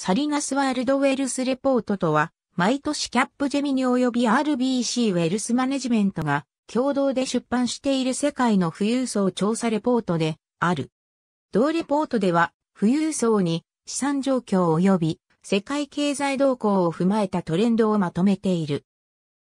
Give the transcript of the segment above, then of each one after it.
サリガスワールドウェルスレポートとは、毎年キャップジェミニ及び RBC ウェルスマネジメントが共同で出版している世界の富裕層調査レポートである。同レポートでは、富裕層に資産状況及び世界経済動向を踏まえたトレンドをまとめている。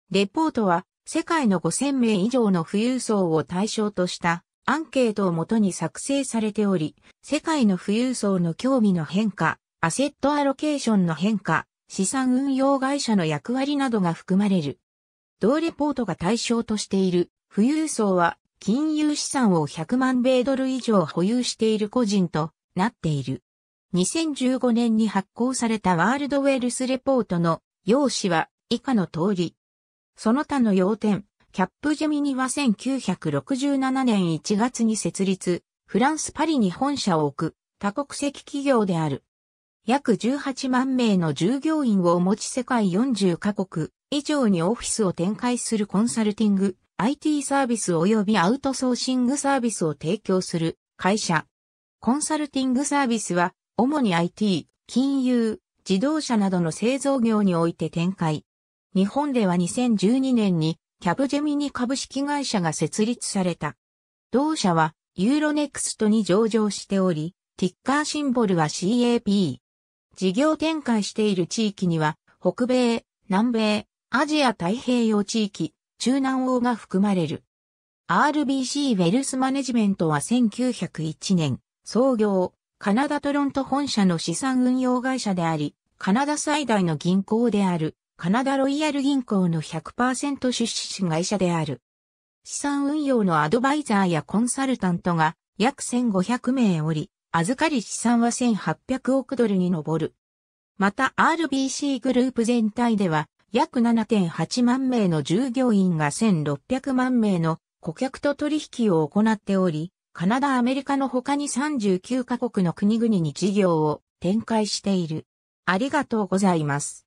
レポートは、世界の5000名以上の富裕層を対象としたアンケートをもとに作成されており、世界の富裕層の興味の変化、アセットアロケーションの変化、資産運用会社の役割などが含まれる。同レポートが対象としている富裕層は金融資産を100万米ドル以上保有している個人となっている。2015年に発行されたワールドウェルスレポートの用紙は以下の通り。その他の要点、キャップジェミニは1967年1月に設立、フランス・パリに本社を置く多国籍企業である。約18万名の従業員を持ち世界40カ国以上にオフィスを展開するコンサルティング、IT サービス及びアウトソーシングサービスを提供する会社。コンサルティングサービスは、主に IT、金融、自動車などの製造業において展開。日本では2012年にキャブジェミニ株式会社が設立された。同社はユーロネクストに上場しており、ティッカーシンボルは CAP。事業展開している地域には、北米、南米、アジア太平洋地域、中南欧が含まれる。RBC ウェルスマネジメントは1901年、創業、カナダトロント本社の資産運用会社であり、カナダ最大の銀行である、カナダロイヤル銀行の100%出資会社である。資産運用のアドバイザーやコンサルタントが約1500名おり、預かり資産は1800億ドルに上る。また RBC グループ全体では約7.8万名の従業員が1600万名の顧客と取引を行っており、カナダアメリカの他に39カ国の国々に事業を展開している。ありがとうございます。